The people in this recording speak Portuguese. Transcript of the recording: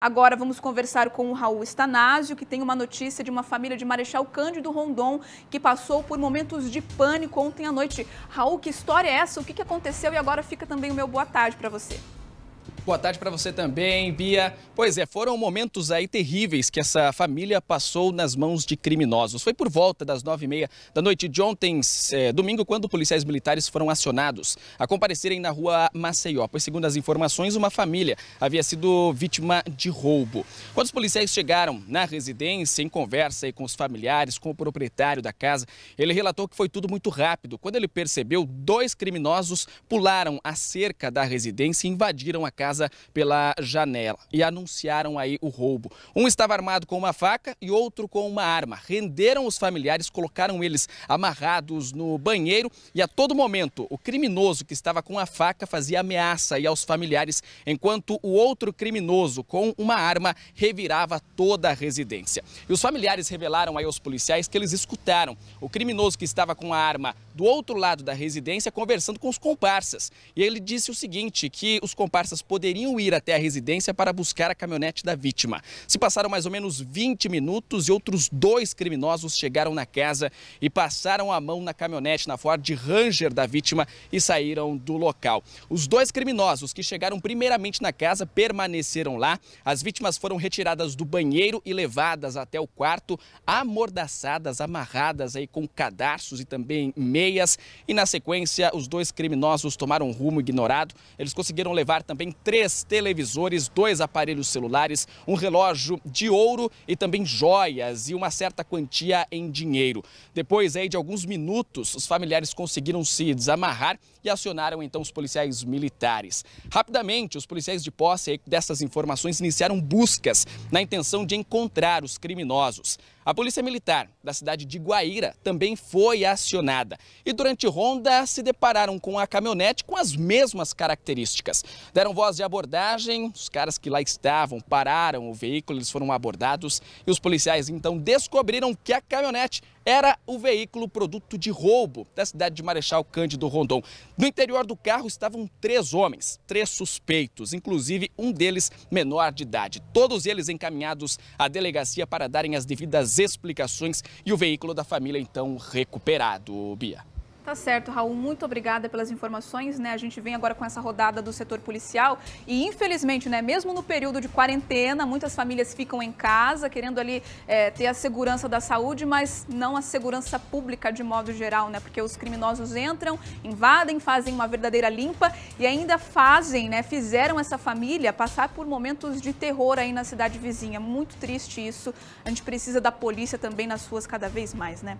Agora vamos conversar com o Raul Estanásio, que tem uma notícia de uma família de Marechal Cândido Rondon, que passou por momentos de pânico ontem à noite. Raul, que história é essa? O que aconteceu? E agora fica também o meu boa tarde para você. Boa tarde para você também, Bia. Pois é, foram momentos aí terríveis que essa família passou nas mãos de criminosos. Foi por volta das nove e meia da noite de ontem, é, domingo, quando policiais militares foram acionados a comparecerem na rua Maceió. Pois, segundo as informações, uma família havia sido vítima de roubo. Quando os policiais chegaram na residência, em conversa aí com os familiares, com o proprietário da casa, ele relatou que foi tudo muito rápido. Quando ele percebeu, dois criminosos pularam a cerca da residência e invadiram a casa casa pela janela e anunciaram aí o roubo. Um estava armado com uma faca e outro com uma arma. Renderam os familiares, colocaram eles amarrados no banheiro e a todo momento o criminoso que estava com a faca fazia ameaça aí aos familiares, enquanto o outro criminoso com uma arma revirava toda a residência. E os familiares revelaram aí aos policiais que eles escutaram o criminoso que estava com a arma do outro lado da residência conversando com os comparsas. E ele disse o seguinte, que os comparsas poderiam poderiam ir até a residência para buscar a caminhonete da vítima. Se passaram mais ou menos 20 minutos e outros dois criminosos chegaram na casa e passaram a mão na caminhonete, na Ford Ranger da vítima e saíram do local. Os dois criminosos que chegaram primeiramente na casa permaneceram lá. As vítimas foram retiradas do banheiro e levadas até o quarto, amordaçadas, amarradas aí com cadarços e também meias. E na sequência, os dois criminosos tomaram rumo ignorado. Eles conseguiram levar também três televisores, dois aparelhos celulares, um relógio de ouro e também joias e uma certa quantia em dinheiro. Depois aí de alguns minutos, os familiares conseguiram se desamarrar e acionaram então os policiais militares. Rapidamente, os policiais de posse dessas informações iniciaram buscas na intenção de encontrar os criminosos. A Polícia Militar da cidade de Guaíra também foi acionada e durante ronda se depararam com a caminhonete com as mesmas características. Deram voz de abordagem, os caras que lá estavam pararam o veículo, eles foram abordados e os policiais então descobriram que a caminhonete era o veículo produto de roubo da cidade de Marechal Cândido Rondon. No interior do carro estavam três homens, três suspeitos, inclusive um deles menor de idade. Todos eles encaminhados à delegacia para darem as devidas explicações e o veículo da família então recuperado, Bia. Tá certo, Raul, muito obrigada pelas informações, né? A gente vem agora com essa rodada do setor policial e infelizmente, né, mesmo no período de quarentena, muitas famílias ficam em casa querendo ali é, ter a segurança da saúde, mas não a segurança pública de modo geral, né? Porque os criminosos entram, invadem, fazem uma verdadeira limpa e ainda fazem, né, fizeram essa família passar por momentos de terror aí na cidade vizinha. Muito triste isso. A gente precisa da polícia também nas ruas cada vez mais, né?